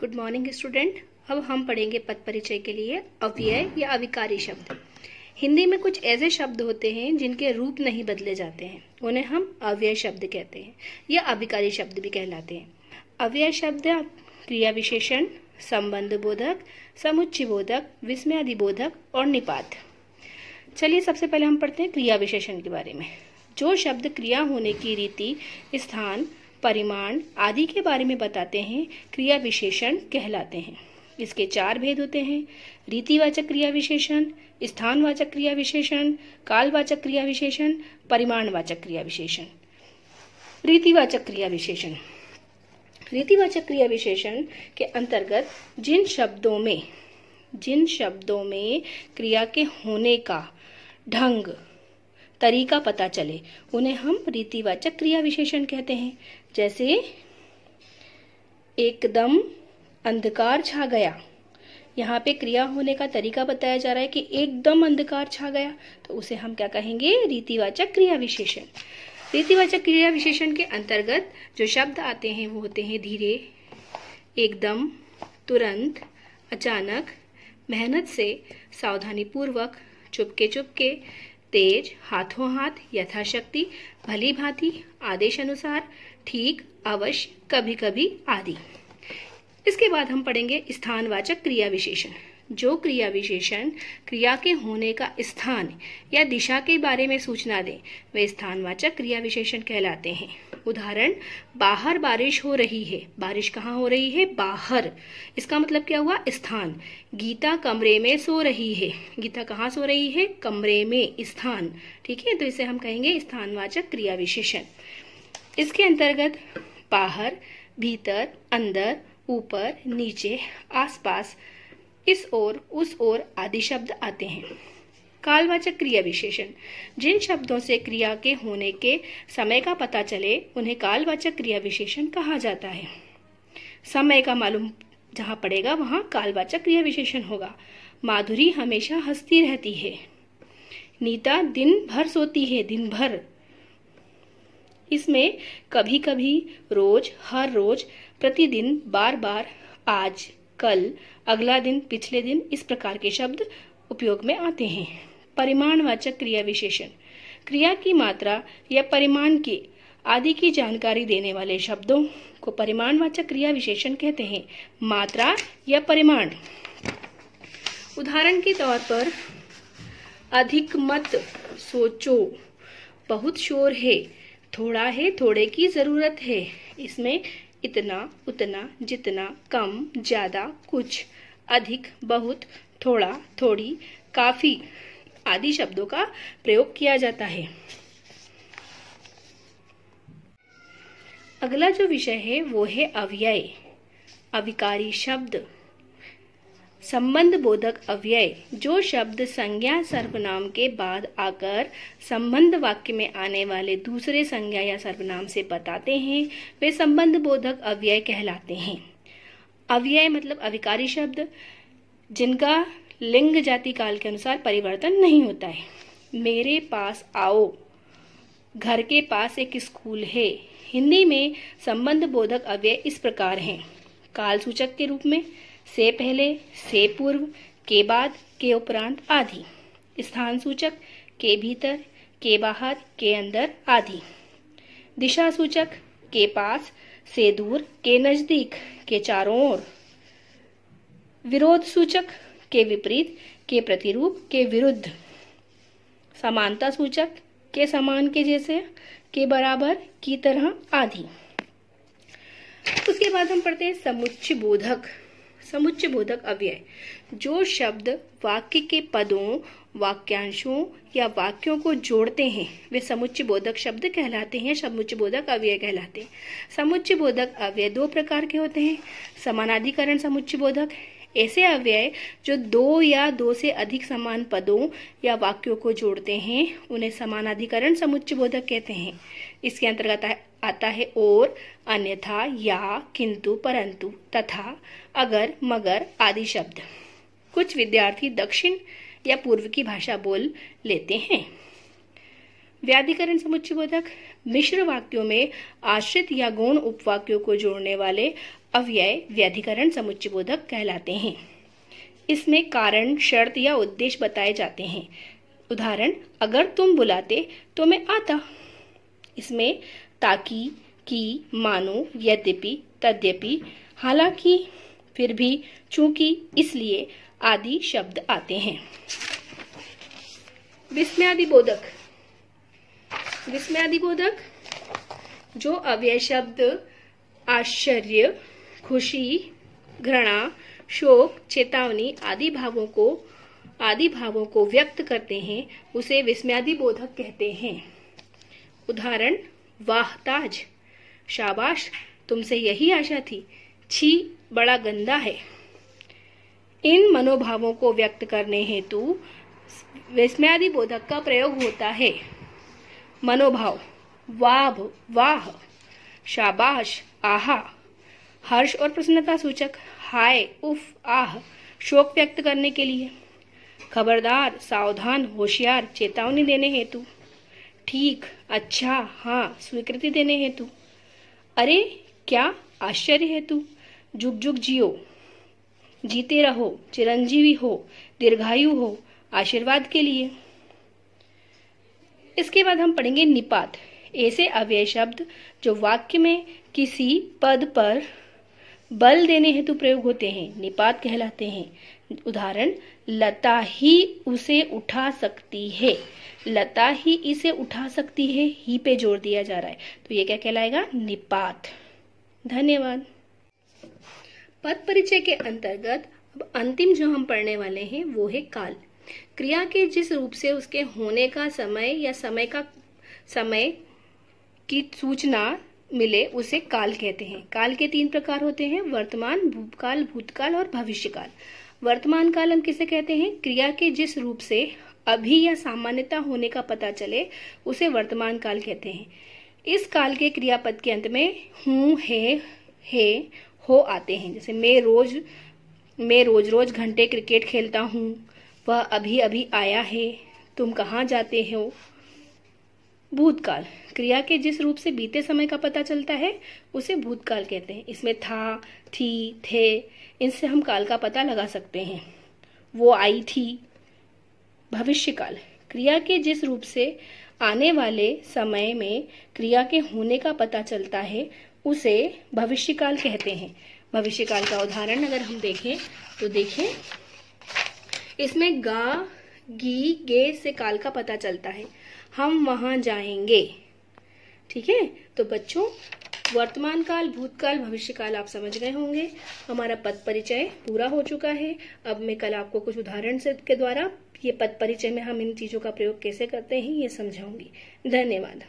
good morning student अब हम पढ़ेंगे पद परिचय के लिए अव्यय या अविकारी शब्द हिंदी में कुछ ऐसे शब्द होते हैं जिनके रूप नहीं बदले जाते हैं उन्हें हम अव्यय शब्द कहते हैं या अविकारी शब्द भी कहलाते हैं अव्यय शब्द क्रिया विशेषण संबंध बोधक समुच्च बोधक विस्मयादि बोधक और निपात चलिए सबसे पहले हम पढ़ते हैं क्रिया विशेषण के बारे में जो शब्द क्रिया होने की रीति स्थान परिमाण आदि के बारे में बताते हैं क्रिया विशेषण कहलाते हैं इसके चार भेद होते हैं रीतिवाचक क्रिया विशेषण स्थानवाचक क्रिया विशेषण कालवाचक क्रिया विशेषण परिमाणवाचक क्रिया विशेषण रीतिवाचक क्रिया विशेषण रीतिवाचक क्रिया विशेषण के अंतर्गत जिन शब्दों में जिन शब्दों में क्रिया के होने का ढंग तरीका पता चले उन्हें हम रीतिवाचक क्रिया विशेषण कहते हैं जैसे एकदम अंधकार छा गया यहाँ पे क्रिया होने का तरीका बताया जा रहा है कि एकदम अंधकार छा गया तो उसे हम क्या कहेंगे रीतिवाचक क्रिया विशेषण रीतिवाचक क्रिया विशेषण के अंतर्गत जो शब्द आते हैं वो होते हैं धीरे एकदम तुरंत अचानक मेहनत से सावधानी पूर्वक चुपके चुपके तेज हाथों हाथ यथाशक्ति भली भांति आदेश अनुसार ठीक अवश्य कभी कभी आदि इसके बाद हम पढ़ेंगे स्थानवाचक क्रिया विशेषण जो क्रिया विशेषण क्रिया के होने का स्थान या दिशा के बारे में सूचना दें वे स्थानवाचक क्रिया विशेषण कहलाते हैं उदाहरण बाहर बारिश हो रही है बारिश कहाँ हो रही है बाहर इसका मतलब क्या हुआ स्थान गीता कमरे में सो रही है गीता कहाँ सो रही है कमरे में स्थान ठीक है तो इसे हम कहेंगे स्थानवाचक क्रिया विशेषण इसके अंतर्गत बाहर भीतर अंदर ऊपर नीचे आसपास इस ओर उस ओर आदि शब्द आते हैं कालवाचक क्रिया विशेषण जिन शब्दों से क्रिया के होने के समय का पता चले उन्हें कालवाचक क्रिया विशेषण कहा जाता है समय का मालूम जहां पड़ेगा वहां कालवाचक क्रिया विशेषण होगा माधुरी हमेशा हंसती रहती है नीता दिन भर सोती है दिन भर इसमें कभी कभी रोज हर रोज प्रतिदिन बार बार आज कल अगला दिन पिछले दिन इस प्रकार के शब्द उपयोग में आते हैं परिमाणवाचक क्रिया विशेषण क्रिया की मात्रा या परिमाण के आदि की जानकारी देने वाले शब्दों को परिमाणवाचक क्रिया विशेषण कहते हैं मात्रा या परिमाण उदाहरण के तौर पर अधिक मत सोचो बहुत शोर है थोड़ा है थोड़े की जरूरत है इसमें इतना उतना जितना कम ज़्यादा कुछ अधिक बहुत थोड़ा थोड़ी काफ़ी आदि शब्दों का प्रयोग किया जाता है अगला जो विषय है वो है अव्यय अविकारी शब्द संबंध बोधक अव्यय जो शब्द संज्ञा सर्वनाम के बाद आकर संबंध वाक्य में आने वाले दूसरे संज्ञा या सर्वनाम से बताते हैं वे संबंध बोधक अव्यय कहलाते हैं अव्यय मतलब अविकारी शब्द जिनका लिंग जाति काल के अनुसार परिवर्तन नहीं होता है मेरे पास आओ घर के पास एक स्कूल है हिंदी में संबंध बोधक अव्यय इस प्रकार हैं काल सूचक के रूप में से पहले से पूर्व के बाद के उपरांत आदि स्थान सूचक के भीतर के बाहर के अंदर आदि दिशा सूचक के पास से दूर के नजदीक के चारों ओर विरोध सूचक के विपरीत के प्रतिरूप के विरुद्ध समानता सूचक के समान के जैसे के बराबर की तरह आदि उसके बाद हम पढ़ते हैं समुच्च बोधक समुच्च बोधक अव्यय जो शब्द वाक्य के पदों वाक्यांशों या वाक्यों को जोड़ते हैं वे समुच्च बोधक शब्द कहलाते हैं समुच्च बोधक अव्यय कहलाते हैं समुच्च बोधक अव्यय दो प्रकार के होते हैं समानाधिकरण समुच्च बोधक ऐसे अव्यय जो दो या दो से अधिक समान पदों या वाक्यों को जोड़ते हैं उन्हें समानाधिकरण समुच्च बोधक कहते हैं इसके अंतर्गत आता है और अन्यथा या किंतु परंतु तथा अगर मगर आदि शब्द कुछ विद्यार्थी दक्षिण या पूर्व की भाषा बोल लेते हैं व्याधिकरण समुच्चय बोधक मिश्र वाक्यों में आश्रित या गौण उपवाक्यों को जोड़ने वाले अव्यय व्याधिकरण समुच्चय बोधक कहलाते हैं इसमें कारण शर्त या उद्देश्य बताए जाते हैं उदाहरण अगर तुम बुलाते तो मैं आता इसमें ताकि की मानो यद्यपि तद्यपि हालांकि फिर भी चूंकि इसलिए आदि शब्द आते हैं विस्मयादि बोधक विस्मयादि बोधक जो अव्यय शब्द आश्चर्य खुशी घृणा शोक चेतावनी आदि भावों को आदि भावों को व्यक्त करते हैं उसे विस्मयादि बोधक कहते हैं उदाहरण वाह ताज शाबाश तुमसे यही आशा थी छी बड़ा गंदा है इन मनोभावों को व्यक्त करने हेतु विस्मयादि बोधक का प्रयोग होता है मनोभाव वाह वाह शाबाश आहा हर्ष और प्रसन्नता सूचक हाय उफ आह शोक व्यक्त करने के लिए खबरदार सावधान होशियार चेतावनी देने हेतु ठीक अच्छा हाँ स्वीकृति देने हेतु अरे क्या आश्चर्य हेतु जुग जुग जियो जीते रहो चिरंजीवी हो दीर्घायु हो आशीर्वाद के लिए इसके बाद हम पढ़ेंगे निपात ऐसे अव्यय शब्द जो वाक्य में किसी पद पर बल देने हेतु प्रयोग होते हैं निपात कहलाते हैं उदाहरण लता ही उसे उठा सकती है लता ही इसे उठा सकती है ही पे जोड़ दिया जा रहा है तो ये क्या कहलाएगा निपात धन्यवाद पद परिचय के अंतर्गत अब अंतिम जो हम पढ़ने वाले हैं वो है काल क्रिया के जिस रूप से उसके होने का समय या समय का समय की सूचना मिले उसे काल कहते हैं काल के तीन प्रकार होते हैं वर्तमान भूतकाल भूतकाल और भविष्यकाल वर्तमान काल हम किसे कहते हैं क्रिया के जिस रूप से अभी या सामान्यता होने का पता चले उसे वर्तमान काल कहते हैं इस काल के क्रियापद के अंत में हूँ हे हे हो आते हैं जैसे मैं रोज मैं रोज रोज घंटे क्रिकेट खेलता हूँ वह अभी अभी आया है तुम कहाँ जाते हो भूतकाल क्रिया के जिस रूप से बीते समय का पता चलता है उसे भूतकाल कहते हैं इसमें था थी थे इनसे हम काल का पता लगा सकते हैं वो आई थी भविष्य काल है क्रिया के जिस रूप से आने वाले समय में क्रिया के होने का पता चलता है उसे भविष्य काल कहते हैं भविष्य काल का उदाहरण अगर हम देखें तो देखें इसमें गा गी गे से काल का पता चलता है हम वहां जाएंगे ठीक है तो बच्चों वर्तमान काल भूतकाल भविष्य काल आप समझ गए होंगे हमारा पद परिचय पूरा हो चुका है अब मैं कल आपको कुछ उदाहरण के द्वारा ये पद परिचय में हम इन चीज़ों का प्रयोग कैसे करते हैं ये समझाऊंगी धन्यवाद